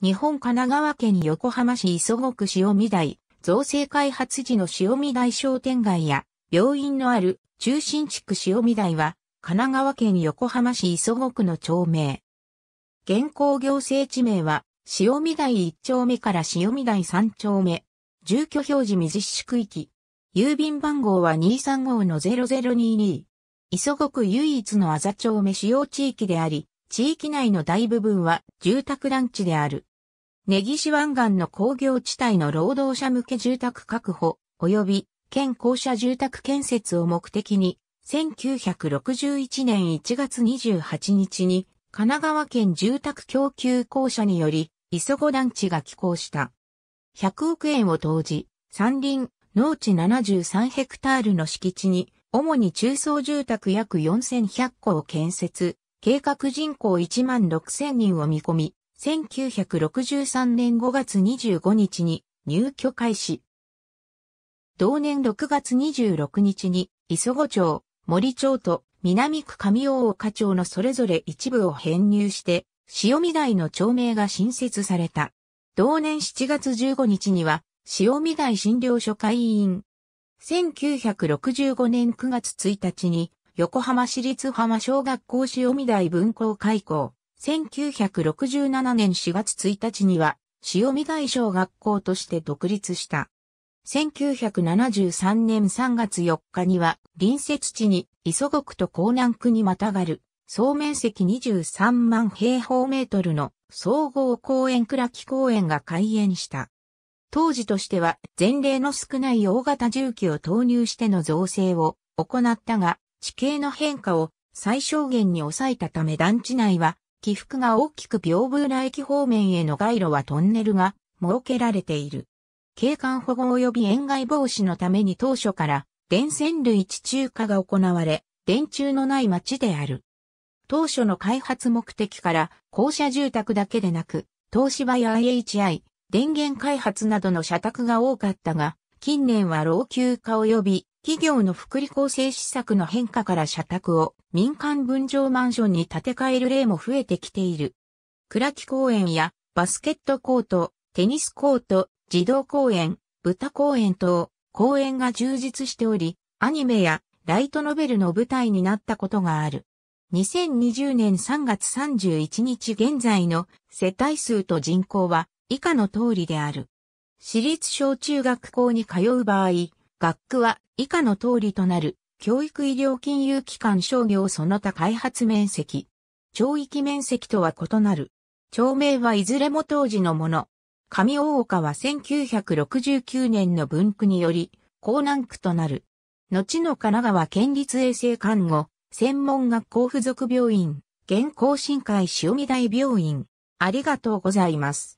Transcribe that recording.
日本神奈川県横浜市磯子区塩見台、造成開発時の塩見台商店街や、病院のある中心地区塩見台は、神奈川県横浜市磯子区の町名。現行行政地名は、塩見台1丁目から塩見台3丁目。住居表示未実施区域。郵便番号は235の0022。磯子区唯一のあざ町目使用地域であり、地域内の大部分は住宅団地である。根岸湾岸の工業地帯の労働者向け住宅確保、及び県公社住宅建設を目的に、1961年1月28日に、神奈川県住宅供給公社により、磯子団地が寄港した。100億円を投じ、山林、農地73ヘクタールの敷地に、主に中層住宅約4100戸を建設、計画人口1万6000人を見込み、1963年5月25日に入居開始。同年6月26日に磯子町、森町と南区上大岡町のそれぞれ一部を編入して、塩見台の町名が新設された。同年7月15日には、塩見台診療所会員。1965年9月1日に、横浜市立浜小学校塩見台分校開校。1967年4月1日には、塩見大小学校として独立した。1973年3月4日には、隣接地に磯国と江南区にまたがる、総面積23万平方メートルの総合公園倉木公園が開園した。当時としては前例の少ない大型重機を投入しての造成を行ったが、地形の変化を最小限に抑えたため団地内は起伏が大きく屏風浦駅方面への街路はトンネルが設けられている。景観保護及び塩害防止のために当初から電線類地中化が行われ、電柱のない町である。当初の開発目的から校舎住宅だけでなく、東芝や IHI、電源開発などの社宅が多かったが、近年は老朽化及び企業の福利厚生施策の変化から社宅を民間分譲マンションに建て替える例も増えてきている。倉木公園やバスケットコート、テニスコート、児童公園、豚公園等、公園が充実しており、アニメやライトノベルの舞台になったことがある。2020年3月31日現在の世帯数と人口は以下の通りである。私立小中学校に通う場合、学区は以下の通りとなる、教育医療金融機関商業その他開発面積。町域面積とは異なる。町名はいずれも当時のもの。上大岡は1969年の分区により、江南区となる。後の神奈川県立衛生看護、専門学校附属病院、現行新海塩見大病院。ありがとうございます。